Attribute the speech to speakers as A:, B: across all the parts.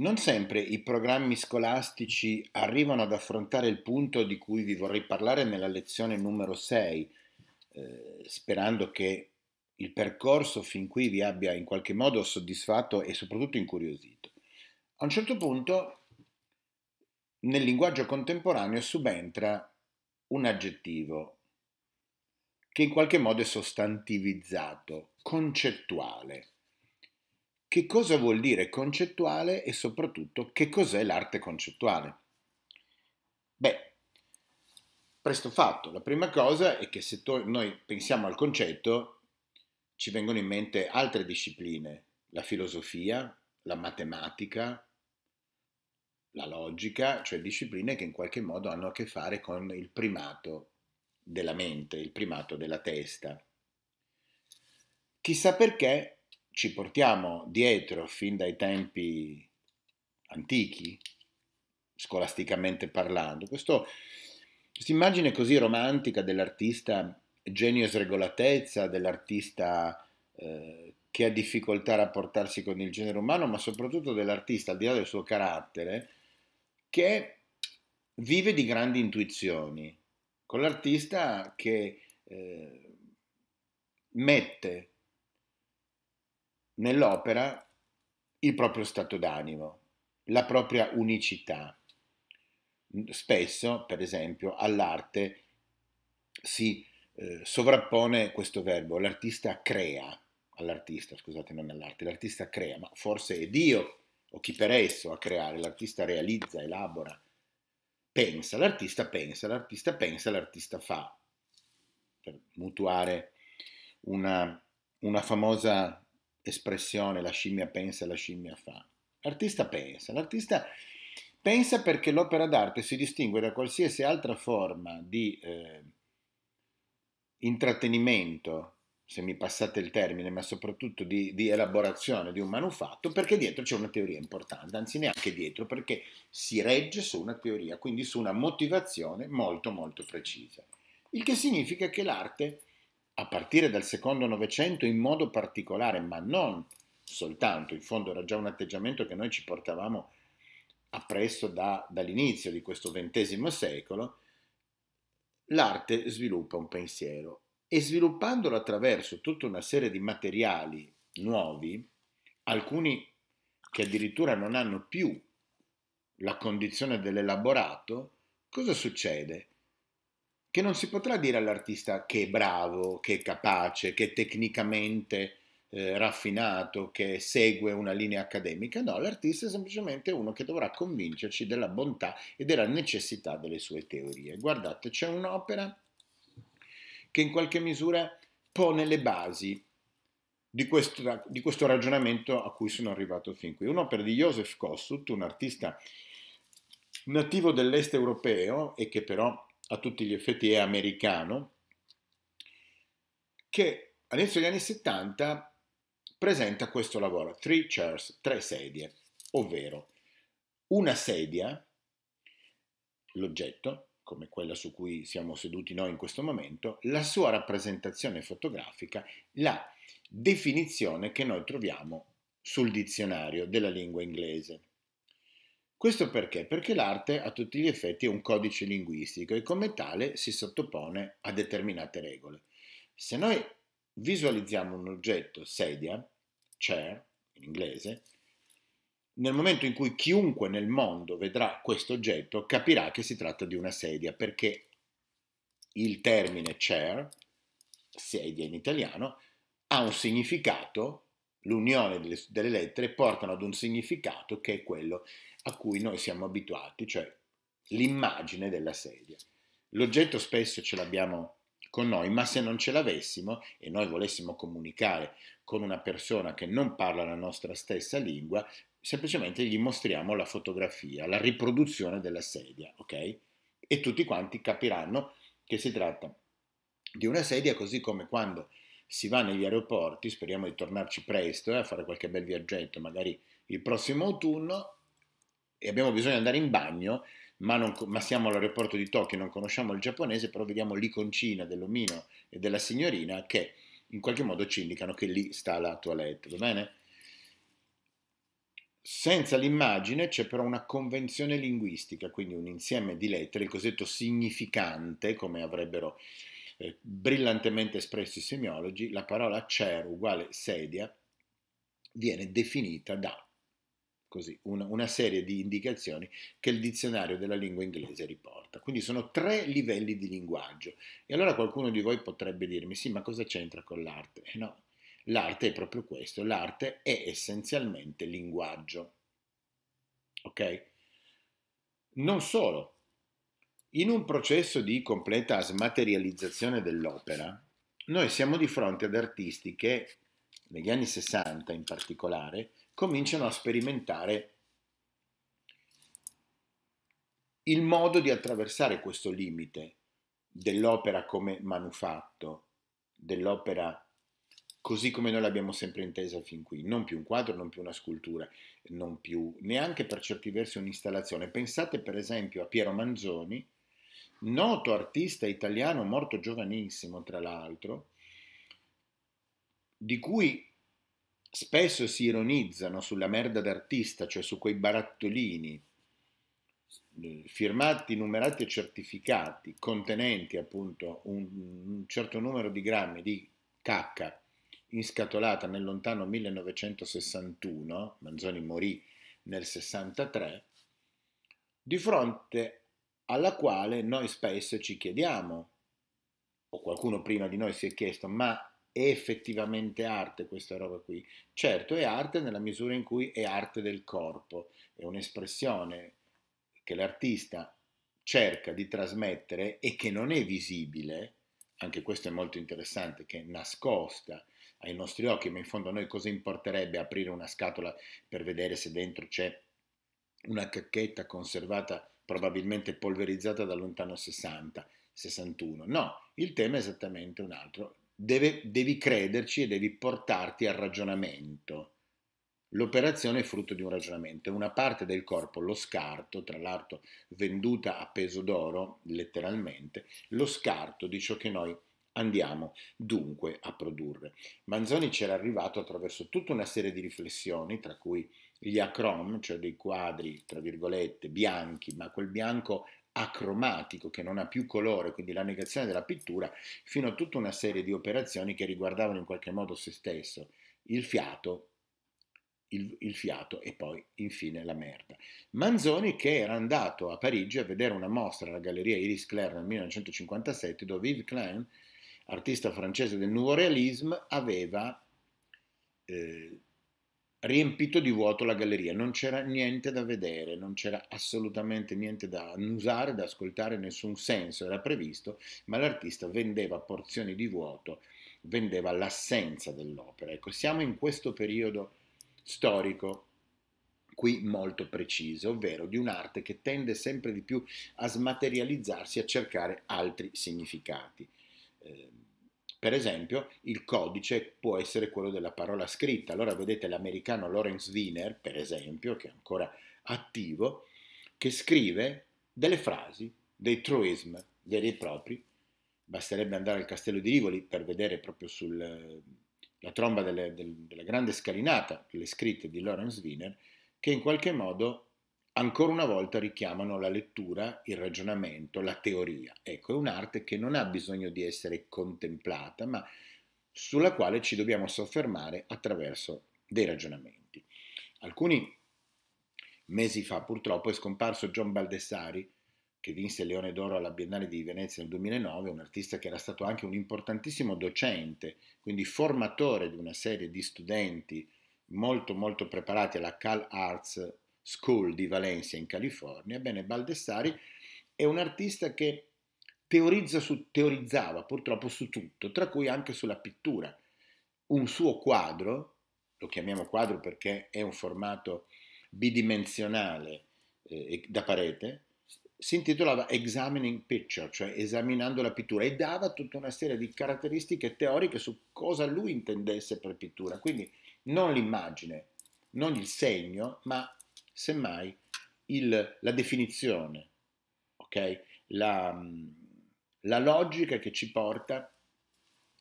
A: Non sempre i programmi scolastici arrivano ad affrontare il punto di cui vi vorrei parlare nella lezione numero 6, eh, sperando che il percorso fin qui vi abbia in qualche modo soddisfatto e soprattutto incuriosito. A un certo punto, nel linguaggio contemporaneo subentra un aggettivo che in qualche modo è sostantivizzato, concettuale che cosa vuol dire concettuale e soprattutto che cos'è l'arte concettuale. Beh, presto fatto, la prima cosa è che se noi pensiamo al concetto ci vengono in mente altre discipline, la filosofia, la matematica, la logica, cioè discipline che in qualche modo hanno a che fare con il primato della mente, il primato della testa. Chissà perché ci portiamo dietro fin dai tempi antichi, scolasticamente parlando. Questa immagine così romantica dell'artista genio sregolatezza, dell'artista eh, che ha difficoltà a rapportarsi con il genere umano, ma soprattutto dell'artista, al di là del suo carattere, che vive di grandi intuizioni, con l'artista che eh, mette nell'opera il proprio stato d'animo, la propria unicità. Spesso, per esempio, all'arte si eh, sovrappone questo verbo, l'artista crea, all'artista, scusate, non all'arte, l'artista crea, ma forse è Dio o chi per esso a creare, l'artista realizza, elabora, pensa, l'artista pensa, l'artista pensa, l'artista fa, per mutuare una, una famosa espressione la scimmia pensa e la scimmia fa. L'artista pensa, l'artista pensa perché l'opera d'arte si distingue da qualsiasi altra forma di eh, intrattenimento, se mi passate il termine, ma soprattutto di, di elaborazione di un manufatto, perché dietro c'è una teoria importante, anzi neanche dietro, perché si regge su una teoria, quindi su una motivazione molto molto precisa. Il che significa che l'arte a partire dal secondo Novecento in modo particolare, ma non soltanto, in fondo era già un atteggiamento che noi ci portavamo appresso da, dall'inizio di questo ventesimo secolo, l'arte sviluppa un pensiero e sviluppandolo attraverso tutta una serie di materiali nuovi, alcuni che addirittura non hanno più la condizione dell'elaborato, cosa succede? che non si potrà dire all'artista che è bravo, che è capace, che è tecnicamente eh, raffinato, che segue una linea accademica, no, l'artista è semplicemente uno che dovrà convincerci della bontà e della necessità delle sue teorie. Guardate, c'è un'opera che in qualche misura pone le basi di questo, di questo ragionamento a cui sono arrivato fin qui. Un'opera di Joseph Kossuth, un artista nativo dell'est europeo e che però a tutti gli effetti è americano, che all'inizio degli anni 70 presenta questo lavoro, Three Chairs, tre sedie, ovvero una sedia, l'oggetto, come quella su cui siamo seduti noi in questo momento, la sua rappresentazione fotografica, la definizione che noi troviamo sul dizionario della lingua inglese. Questo perché? Perché l'arte a tutti gli effetti è un codice linguistico e come tale si sottopone a determinate regole. Se noi visualizziamo un oggetto, sedia, chair in inglese, nel momento in cui chiunque nel mondo vedrà questo oggetto capirà che si tratta di una sedia perché il termine chair, sedia in italiano, ha un significato, l'unione delle, lettere portano ad un significato che è quello a cui noi siamo abituati, cioè l'immagine della sedia. L'oggetto spesso ce l'abbiamo con noi, ma se non ce l'avessimo e noi volessimo comunicare con una persona che non parla la nostra stessa lingua, semplicemente gli mostriamo la fotografia, la riproduzione della sedia, ok? E tutti quanti capiranno che si tratta di una sedia, così come quando si va negli aeroporti, speriamo di tornarci presto eh, a fare qualche bel viaggetto, magari il prossimo autunno, e abbiamo bisogno di andare in bagno, ma, non, ma, siamo all'aeroporto di Tokyo, non conosciamo il giapponese, però vediamo l'iconcina dell'omino e della signorina che in qualche modo ci indicano che lì sta la toilette, va bene? Senza l'immagine c'è però una convenzione linguistica, quindi un insieme di lettere, il cosiddetto significante, come avrebbero eh, brillantemente espresso i semiologi, la parola chair uguale sedia viene definita da così, una, una, serie di indicazioni che il dizionario della lingua inglese riporta. Quindi sono tre livelli di linguaggio. E allora qualcuno di voi potrebbe dirmi, sì, ma cosa c'entra con l'arte? Eh no, l'arte è proprio questo, l'arte è essenzialmente linguaggio. Ok? Non solo, in un processo di completa smaterializzazione dell'opera, noi siamo di fronte ad artisti che, negli anni 60 in particolare, cominciano a sperimentare il modo di attraversare questo limite dell'opera come manufatto, dell'opera così come noi l'abbiamo sempre intesa fin qui, non più un quadro, non più una scultura, non più neanche per certi versi un'installazione. Pensate per esempio a Piero Manzoni, noto artista italiano morto giovanissimo tra l'altro, di cui Spesso si ironizzano sulla merda d'artista, cioè su quei barattolini eh, firmati, numerati e certificati, contenenti appunto un, certo numero di grammi di cacca in scatolata nel lontano 1961, Manzoni morì nel 63, di fronte alla quale noi spesso ci chiediamo, o qualcuno prima di noi si è chiesto, ma è effettivamente arte questa roba qui? Certo, è arte nella misura in cui è arte del corpo, è un'espressione che l'artista cerca di trasmettere e che non è visibile, anche questo è molto interessante, che è nascosta ai nostri occhi, ma in fondo a noi cosa importerebbe aprire una scatola per vedere se dentro c'è una cacchetta conservata, probabilmente polverizzata da lontano 60, 61. No, il tema è esattamente un altro deve, devi crederci e devi portarti al ragionamento. L'operazione è frutto di un ragionamento, una parte del corpo, lo scarto, tra l'altro venduta a peso d'oro, letteralmente, lo scarto di ciò che noi andiamo dunque a produrre. Manzoni c'era arrivato attraverso tutta una serie di riflessioni, tra cui gli acrom, cioè dei quadri, tra virgolette, bianchi, ma quel bianco acromatico, che non ha più colore, quindi la negazione della pittura, fino a tutta una serie di operazioni che riguardavano in qualche modo se stesso, il fiato, il, il fiato e poi infine la merda. Manzoni che era andato a Parigi a vedere una mostra alla galleria Iris Claire nel 1957 dove Yves Klein, artista francese del Nouveau Realisme, aveva eh, riempito di vuoto la galleria, non c'era niente da vedere, non c'era assolutamente niente da annusare, da ascoltare, nessun senso era previsto, ma l'artista vendeva porzioni di vuoto, vendeva l'assenza dell'opera. Ecco, siamo in questo periodo storico qui molto preciso, ovvero di un'arte che tende sempre di più a smaterializzarsi, a cercare altri significati. Eh, per esempio, il codice può essere quello della parola scritta. Allora vedete l'americano Lawrence Wiener, per esempio, che è ancora attivo, che scrive delle frasi, dei truism veri e propri. Basterebbe andare al castello di Rivoli per vedere proprio sulla eh, tromba delle, del, della grande scalinata le scritte di Lawrence Wiener, che in qualche modo ancora una volta richiamano la lettura, il ragionamento, la teoria. Ecco, è un'arte che non ha bisogno di essere contemplata, ma sulla quale ci dobbiamo soffermare attraverso dei ragionamenti. Alcuni mesi fa purtroppo è scomparso John Baldessari, che vinse il Leone d'Oro alla Biennale di Venezia nel 2009, un artista che era stato anche un importantissimo docente, quindi formatore di una serie di studenti molto molto preparati alla Cal Arts School di Valencia in California, bene, Baldessari è un artista che su, teorizzava purtroppo su tutto, tra cui anche sulla pittura. Un suo quadro, lo chiamiamo quadro perché è un formato bidimensionale eh, da parete, si intitolava Examining Picture, cioè esaminando la pittura, e dava tutta una serie di caratteristiche teoriche su cosa lui intendesse per pittura. Quindi non l'immagine, non il segno, ma semmai il, la definizione, okay? la, mm, la logica che ci porta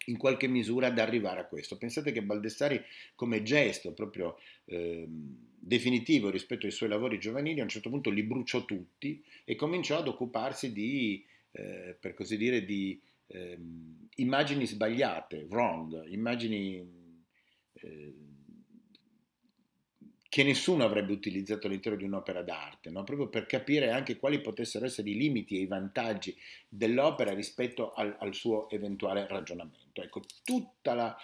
A: in qualche misura ad arrivare a questo. Pensate che Baldessari come gesto proprio eh, definitivo rispetto ai suoi lavori giovanili a un certo punto li bruciò tutti e cominciò ad occuparsi di, eh, per così dire, di eh, immagini sbagliate, wrong, immagini eh, che nessuno avrebbe utilizzato all'interno di un'opera d'arte, no? proprio per capire anche quali potessero essere i limiti e i vantaggi dell'opera rispetto al, al suo eventuale ragionamento. Ecco, tutta la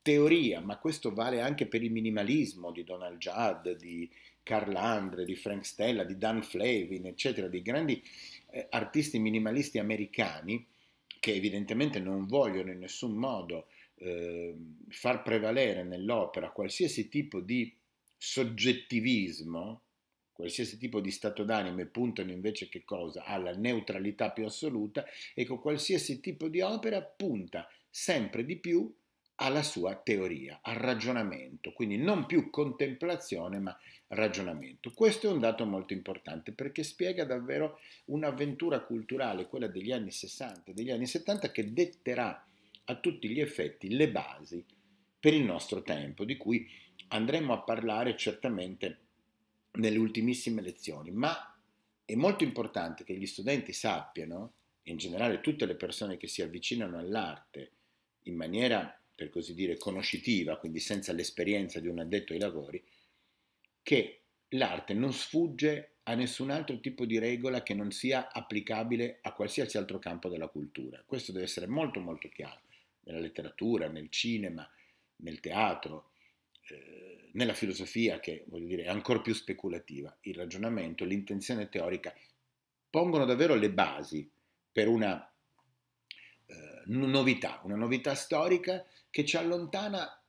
A: teoria, ma questo vale anche per il minimalismo di Donald Judd, di Carl Andre, di Frank Stella, di Dan Flavin, eccetera, dei grandi eh, artisti minimalisti americani che evidentemente non vogliono in nessun modo eh, far prevalere nell'opera qualsiasi tipo di soggettivismo, qualsiasi tipo di stato d'animo e puntano invece che cosa? Alla neutralità più assoluta, ecco qualsiasi tipo di opera punta sempre di più alla sua teoria, al ragionamento, quindi non più contemplazione ma ragionamento. Questo è un dato molto importante perché spiega davvero un'avventura culturale, quella degli anni 60, degli anni 70, che detterà a tutti gli effetti le basi per il nostro tempo, di cui andremo a parlare certamente nelle ultimissime lezioni, ma è molto importante che gli studenti sappiano, in generale tutte le persone che si avvicinano all'arte in maniera, per così dire, conoscitiva, quindi senza l'esperienza di un addetto ai lavori, che l'arte non sfugge a nessun altro tipo di regola che non sia applicabile a qualsiasi altro campo della cultura. Questo deve essere molto molto chiaro, nella letteratura, nel cinema, nel teatro, eh, nella filosofia che voglio dire, è ancora più speculativa, il ragionamento, l'intenzione teorica pongono davvero le basi per una eh, novità, una novità storica che ci allontana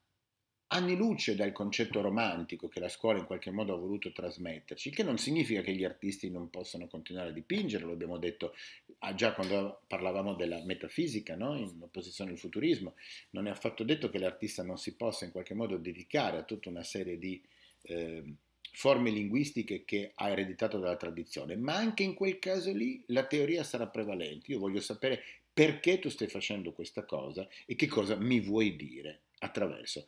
A: anni luce dal concetto romantico che la scuola in qualche modo ha voluto trasmetterci, che non significa che gli artisti non possano continuare a dipingere, lo abbiamo detto ah, già quando parlavamo della metafisica, no? in opposizione al futurismo, non è affatto detto che l'artista non si possa in qualche modo dedicare a tutta una serie di eh, forme linguistiche che ha ereditato dalla tradizione, ma anche in quel caso lì la teoria sarà prevalente. Io voglio sapere perché tu stai facendo questa cosa e che cosa mi vuoi dire attraverso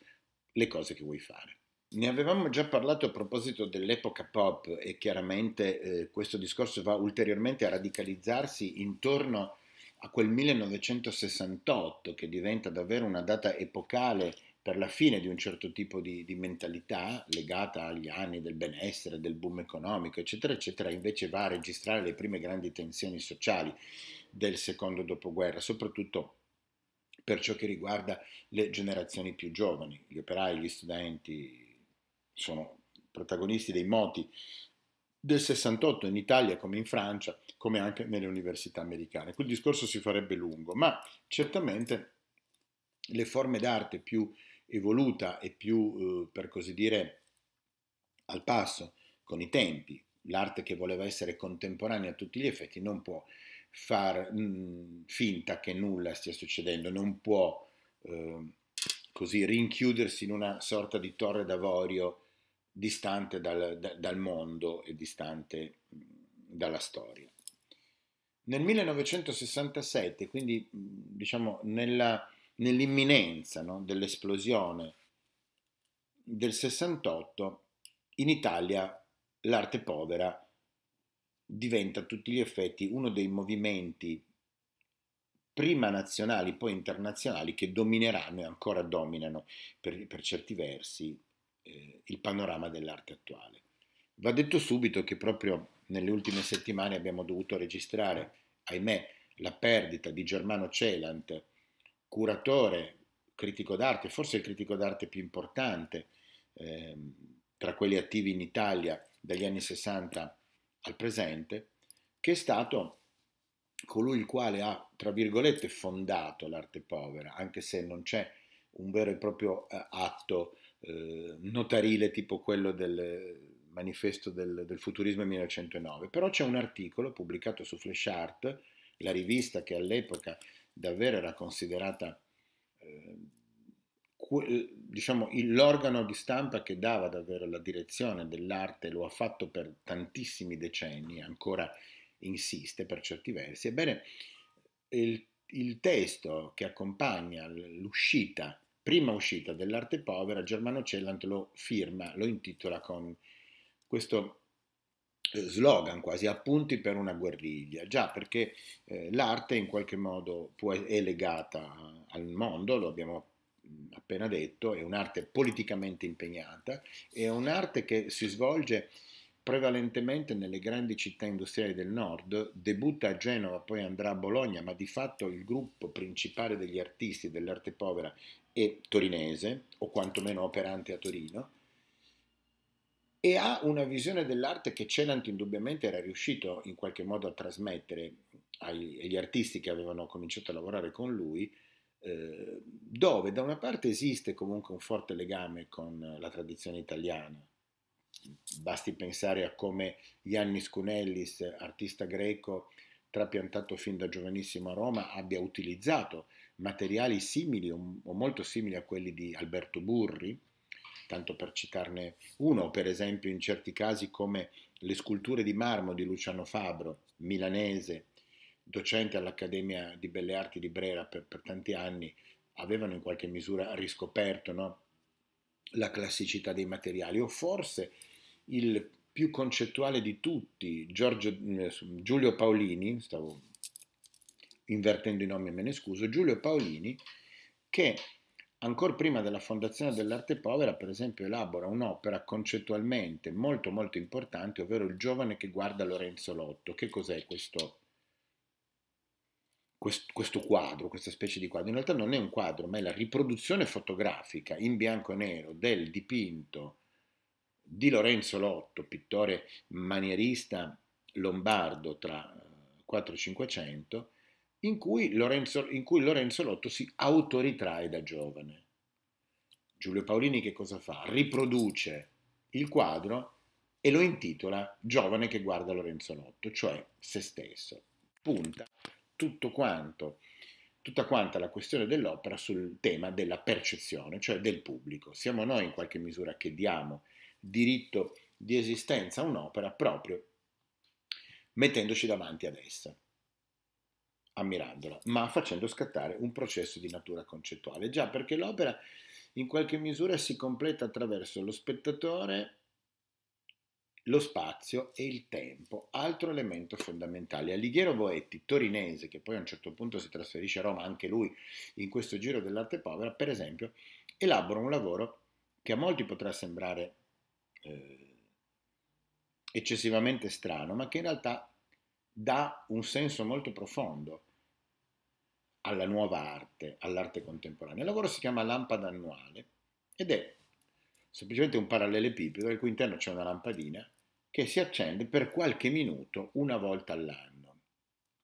A: le cose che vuoi fare. Ne avevamo già parlato a proposito dell'epoca pop e chiaramente eh, questo discorso va ulteriormente a radicalizzarsi intorno a quel 1968 che diventa davvero una data epocale per la fine di un certo tipo di, di mentalità legata agli anni del benessere, del boom economico, eccetera, eccetera, invece va a registrare le prime grandi tensioni sociali del secondo dopoguerra, soprattutto per ciò che riguarda le generazioni più giovani. Gli operai, gli studenti sono protagonisti dei moti del 68 in Italia come in Francia, come anche nelle università americane. Quel discorso si farebbe lungo, ma certamente le forme d'arte più evoluta e più, eh, per così dire, al passo con i tempi, l'arte che voleva essere contemporanea a tutti gli effetti non può far mh, mm, finta che nulla stia succedendo, non può eh, così rinchiudersi in una sorta di torre d'avorio distante dal, da, dal mondo e distante mh, mm, dalla storia. Nel 1967, quindi mm, diciamo nella, nell'imminenza no, dell'esplosione del 68, in Italia l'arte povera diventa a tutti gli effetti uno dei movimenti prima nazionali, poi internazionali, che domineranno e ancora dominano per, per certi versi eh, il panorama dell'arte attuale. Va detto subito che proprio nelle ultime settimane abbiamo dovuto registrare, ahimè, la perdita di Germano Celant, curatore, critico d'arte, forse il critico d'arte più importante eh, tra quelli attivi in Italia dagli anni 60 al presente, che è stato colui il quale ha, tra virgolette, fondato l'arte povera, anche se non c'è un vero e proprio eh, atto eh, notarile tipo quello del manifesto del, del futurismo 1909, però c'è un articolo pubblicato su Flash Art, la rivista che all'epoca davvero era considerata eh, diciamo, l'organo di stampa che dava davvero la direzione dell'arte, lo ha fatto per tantissimi decenni, ancora insiste per certi versi. Ebbene, il, il testo che accompagna l'uscita, prima uscita dell'arte povera, Germano Cellant lo firma, lo intitola con questo eh, slogan quasi, appunti per una guerriglia, già perché eh, l'arte in qualche modo può, è legata al mondo, lo abbiamo appena detto, è un'arte politicamente impegnata, è un'arte che si svolge prevalentemente nelle grandi città industriali del nord, debutta a Genova, poi andrà a Bologna, ma di fatto il gruppo principale degli artisti dell'arte povera è torinese, o quantomeno operante a Torino, e ha una visione dell'arte che Celant indubbiamente era riuscito in qualche modo a trasmettere agli artisti che avevano cominciato a lavorare con lui, eh, dove da una parte esiste comunque un forte legame con la tradizione italiana, basti pensare a come Yannis Kunellis, artista greco trapiantato fin da giovanissimo a Roma, abbia utilizzato materiali simili o molto simili a quelli di Alberto Burri, tanto per citarne uno, per esempio in certi casi come le sculture di marmo di Luciano Fabro, milanese, docente all'Accademia di Belle Arti di Brera per, per tanti anni, avevano in qualche misura riscoperto no? la classicità dei materiali, o forse il più concettuale di tutti, Giorgio, mm, eh, Giulio Paolini, stavo invertendo i nomi me ne scuso, Giulio Paolini, che ancora prima della fondazione dell'arte povera, per esempio, elabora un'opera concettualmente molto molto importante, ovvero Il giovane che guarda Lorenzo Lotto. Che cos'è questo? questo quadro, questa specie di quadro. In realtà non è un quadro, ma è la riproduzione fotografica in bianco e nero del dipinto di Lorenzo Lotto, pittore manierista lombardo tra 4 eh, e 500, in cui Lorenzo, in cui Lorenzo Lotto si autoritrae da giovane. Giulio Paolini che cosa fa? Riproduce il quadro e lo intitola Giovane che guarda Lorenzo Lotto, cioè se stesso. Punta tutto quanto, tutta quanta la questione dell'opera sul tema della percezione, cioè del pubblico. Siamo noi in qualche misura che diamo diritto di esistenza a un'opera proprio mettendoci davanti ad essa, ammirandola, ma facendo scattare un processo di natura concettuale. Già perché l'opera in qualche misura si completa attraverso lo spettatore lo spazio e il tempo, altro elemento fondamentale. Alighiero Boetti, torinese, che poi a un certo punto si trasferisce a Roma, anche lui in questo giro dell'arte povera, per esempio, elabora un lavoro che a molti potrà sembrare eh, eccessivamente strano, ma che in realtà dà un senso molto profondo alla nuova arte, all'arte contemporanea. Il lavoro si chiama Lampada annuale ed è semplicemente un parallelepipedo al cui interno c'è una lampadina che si accende per qualche minuto una volta all'anno.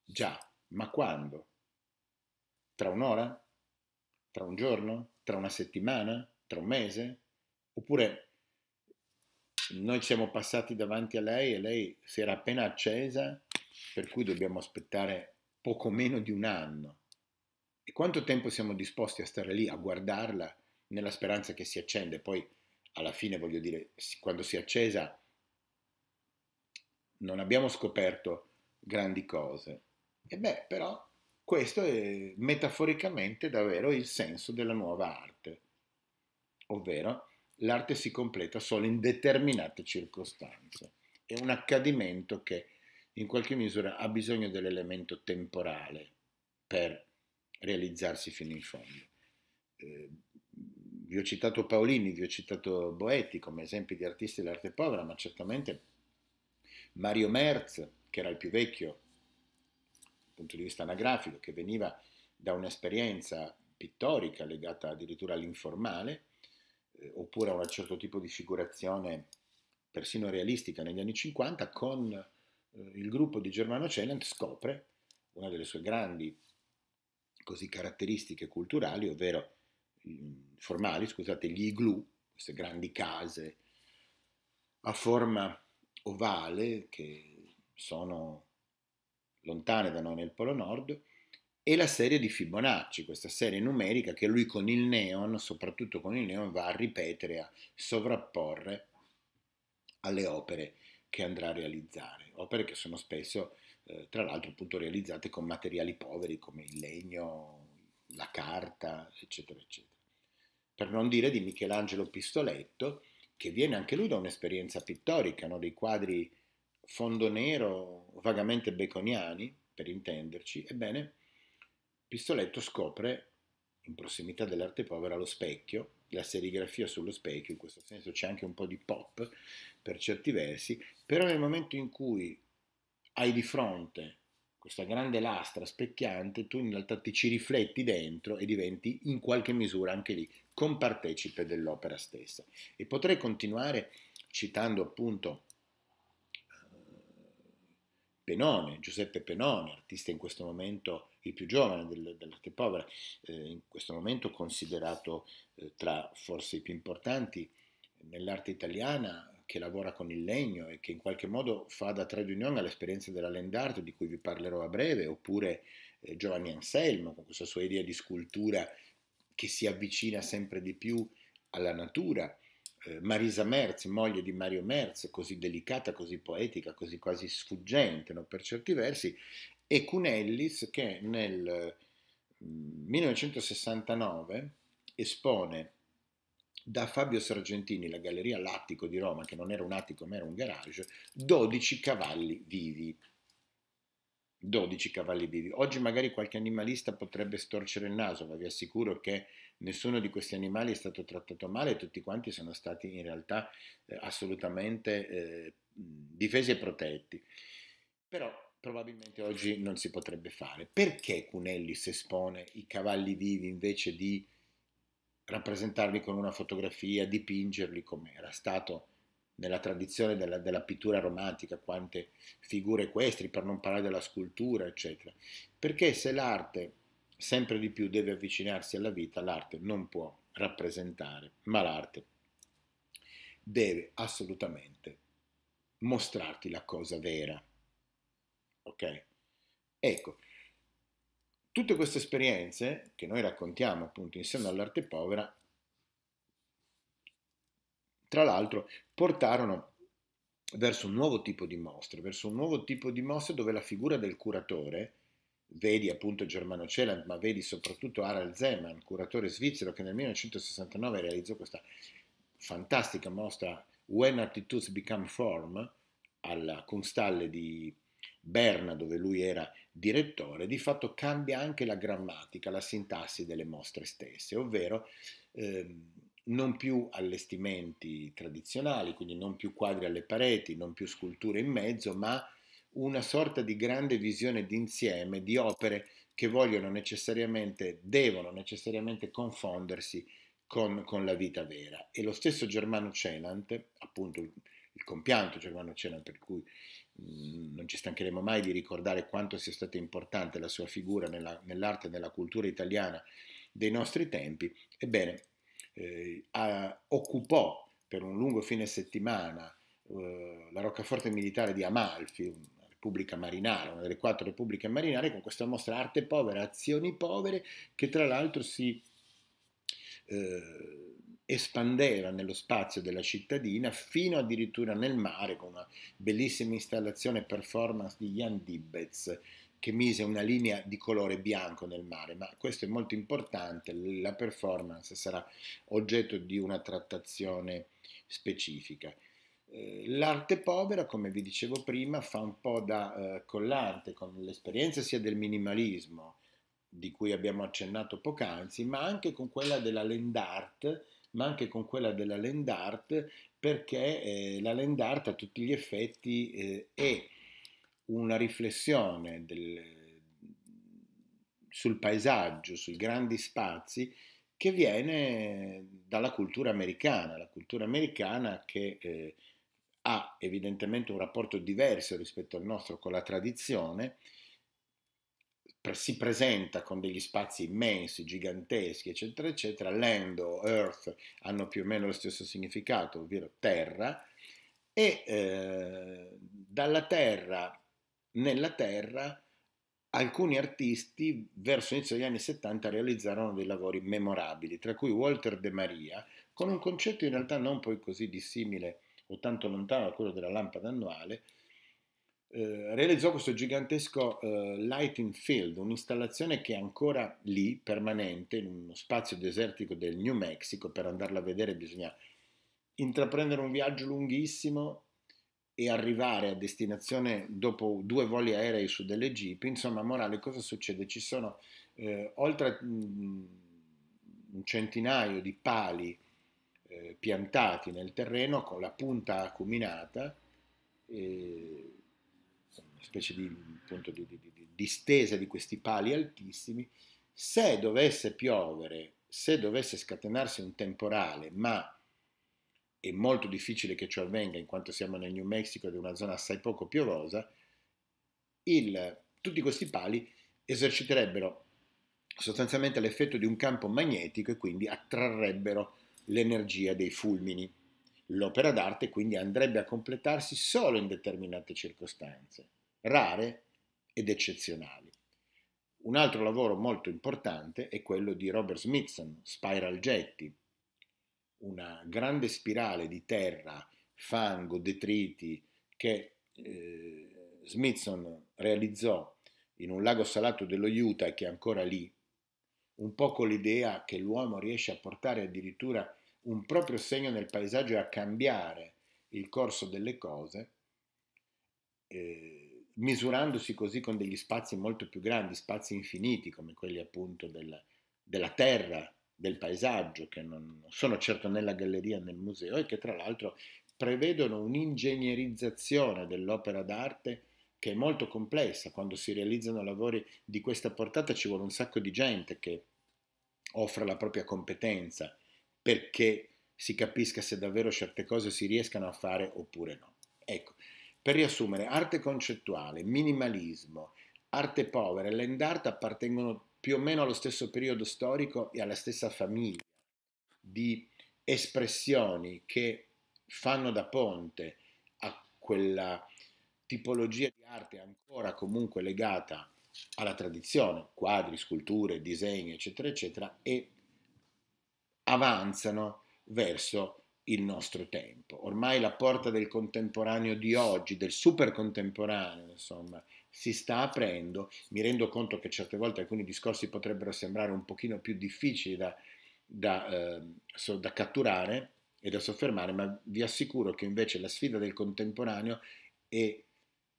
A: Già, ma quando? Tra un'ora? Tra un giorno? Tra una settimana? Tra un mese? Oppure noi siamo passati davanti a lei e lei si era appena accesa, per cui dobbiamo aspettare poco meno di un anno. E quanto tempo siamo disposti a stare lì a guardarla nella speranza che si accenda? Poi alla fine, voglio dire, quando si è accesa non abbiamo scoperto grandi cose. E beh, però questo è metaforicamente davvero il senso della nuova arte, ovvero l'arte si completa solo in determinate circostanze. È un accadimento che in qualche misura ha bisogno dell'elemento temporale per realizzarsi fino in fondo. Eh, vi ho citato Paolini, vi ho citato Boetti come esempi di artisti dell'arte povera, ma certamente Mario Merz, che era il più vecchio dal punto di vista anagrafico, che veniva da un'esperienza pittorica legata addirittura all'informale, eh, oppure a un certo tipo di figurazione persino realistica negli anni 50, con eh, il gruppo di Germano Celent scopre una delle sue grandi così, caratteristiche culturali, ovvero mm, formali, scusate, gli igloo, queste grandi case a forma ovale che sono lontane da noi nel Polo Nord e la serie di Fibonacci, questa serie numerica che lui con il neon, soprattutto con il neon, va a ripetere, a sovrapporre alle opere che andrà a realizzare, opere che sono spesso eh, tra l'altro appunto realizzate con materiali poveri come il legno, la carta, eccetera, eccetera. Per non dire di Michelangelo Pistoletto, che viene anche lui da un'esperienza pittorica, no? dei quadri fondo nero vagamente beconiani, per intenderci, ebbene Pistoletto scopre in prossimità dell'arte povera lo specchio, la serigrafia sullo specchio, in questo senso c'è anche un po' di pop per certi versi, però nel momento in cui hai di fronte questa grande lastra specchiante, tu in realtà ti ci rifletti dentro e diventi in qualche misura anche lì compartecipe dell'opera stessa. E potrei continuare citando appunto eh, Penone, Giuseppe Penone, artista in questo momento il più giovane dell'arte povera, eh, in questo momento considerato eh, tra forse i più importanti nell'arte italiana, che lavora con il legno e che in qualche modo fa da trade union all'esperienza della Land Art di cui vi parlerò a breve, oppure eh, Giovanni Anselmo con questa sua idea di scultura che si avvicina sempre di più alla natura, eh, Marisa Merz, moglie di Mario Merz, così delicata, così poetica, così quasi sfuggente no? per certi versi, e Cunellis che nel 1969 mm, espone da Fabio Sargentini, la galleria L'Attico di Roma, che non era un attico ma era un garage, 12 cavalli vivi. 12 cavalli vivi. Oggi magari qualche animalista potrebbe storcere il naso, ma vi assicuro che nessuno di questi animali è stato trattato male, tutti quanti sono stati in realtà eh, assolutamente eh, difesi e protetti. Però probabilmente oggi non si potrebbe fare. Perché Cunelli si espone i cavalli vivi invece di rappresentarli con una fotografia, dipingerli come era stato nella tradizione della, della, pittura romantica, quante figure equestri, per non parlare della scultura, eccetera. Perché se l'arte sempre di più deve avvicinarsi alla vita, l'arte non può rappresentare, ma l'arte deve assolutamente mostrarti la cosa vera. Ok? Ecco, Tutte queste esperienze che noi raccontiamo appunto insieme all'arte povera, tra l'altro portarono verso un nuovo tipo di mostre, verso un nuovo tipo di mostre dove la figura del curatore, vedi appunto Germano Celand, ma vedi soprattutto Harald Zeman, curatore svizzero che nel 1969 realizzò questa fantastica mostra When Attitudes Become Form alla Kunstalle di Berna, dove lui era direttore, di fatto cambia anche la grammatica, la sintassi delle mostre stesse, ovvero ehm, non più allestimenti tradizionali, quindi non più quadri alle pareti, non più sculture in mezzo, ma una sorta di grande visione d'insieme di opere che vogliono necessariamente, devono necessariamente confondersi con, con la vita vera. E lo stesso Germano Cenant, appunto il, il compianto Germano Cenant, per cui non ci stancheremo mai di ricordare quanto sia stata importante la sua figura nella, nell'arte e nella cultura italiana dei nostri tempi, ebbene eh, a, occupò per un lungo fine settimana eh, la roccaforte militare di Amalfi, una repubblica marinara, una delle quattro repubbliche marinare, con questa mostra Arte povera, azioni povere, che tra l'altro si... Eh, espandeva nello spazio della cittadina fino addirittura nel mare con una bellissima installazione performance di Jan Dibbets che mise una linea di colore bianco nel mare, ma questo è molto importante, la performance sarà oggetto di una trattazione specifica. Eh, l'arte povera, come vi dicevo prima, fa un po' da eh, collante con l'esperienza sia del minimalismo, di cui abbiamo accennato poc'anzi, ma anche con quella della land art, ma anche con quella della land art, perché eh, la land art a tutti gli effetti eh, è una riflessione del, sul paesaggio, sui grandi spazi, che viene dalla cultura americana, la cultura americana che eh, ha evidentemente un rapporto diverso rispetto al nostro con la tradizione si presenta con degli spazi immensi, giganteschi, eccetera, eccetera. Land o Earth hanno più o meno lo stesso significato, ovvero terra, e eh, dalla terra, nella terra, alcuni artisti verso l'inizio degli anni 70 realizzarono dei lavori memorabili, tra cui Walter De Maria, con un concetto in realtà non poi così dissimile o tanto lontano da quello della lampada annuale, eh, realizzò questo gigantesco eh, lighting field, un'installazione che è ancora lì, permanente, in uno spazio desertico del New Mexico. Per andarla a vedere bisogna intraprendere un viaggio lunghissimo e arrivare a destinazione dopo due voli aerei su delle jeep. Insomma, morale, cosa succede? Ci sono eh, oltre mh, mm, un centinaio di pali eh, piantati nel terreno con la punta acuminata. E specie di, appunto, di, di, distesa di questi pali altissimi, se dovesse piovere, se dovesse scatenarsi un temporale, ma è molto difficile che ciò avvenga in quanto siamo nel New Mexico ed è una zona assai poco piovosa, il, tutti questi pali eserciterebbero sostanzialmente l'effetto di un campo magnetico e quindi attrarrebbero l'energia dei fulmini. L'opera d'arte quindi andrebbe a completarsi solo in determinate circostanze rare ed eccezionali. Un altro lavoro molto importante è quello di Robert Smithson, Spiral Jetty, una grande spirale di terra, fango, detriti che eh, Smithson realizzò in un lago salato dello Utah che è ancora lì, un po' con l'idea che l'uomo riesce a portare addirittura un proprio segno nel paesaggio e a cambiare il corso delle cose. Eh, misurandosi così con degli spazi molto più grandi, spazi infiniti come quelli appunto del, della terra, del paesaggio, che non sono certo nella galleria, nel museo e che tra l'altro prevedono un'ingegnerizzazione dell'opera d'arte che è molto complessa. Quando si realizzano lavori di questa portata ci vuole un sacco di gente che offra la propria competenza perché si capisca se davvero certe cose si riescano a fare oppure no. Ecco, per riassumere, arte concettuale, minimalismo, arte povera e land art appartengono più o meno allo stesso periodo storico e alla stessa famiglia di espressioni che fanno da ponte a quella tipologia di arte ancora comunque legata alla tradizione, quadri, sculture, disegni, eccetera, eccetera, e avanzano verso il nostro tempo. Ormai la porta del contemporaneo di oggi, del super contemporaneo, insomma, si sta aprendo. Mi rendo conto che certe volte alcuni discorsi potrebbero sembrare un pochino più difficili da, da, eh, da catturare e da soffermare, ma vi assicuro che invece la sfida del contemporaneo è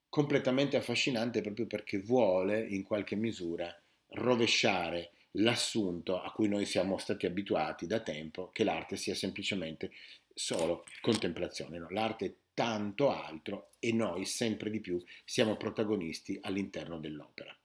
A: completamente affascinante proprio perché vuole in qualche misura rovesciare l'assunto a cui noi siamo stati abituati da tempo che l'arte sia semplicemente solo contemplazione. No? L'arte è tanto altro e noi sempre di più siamo protagonisti all'interno dell'opera.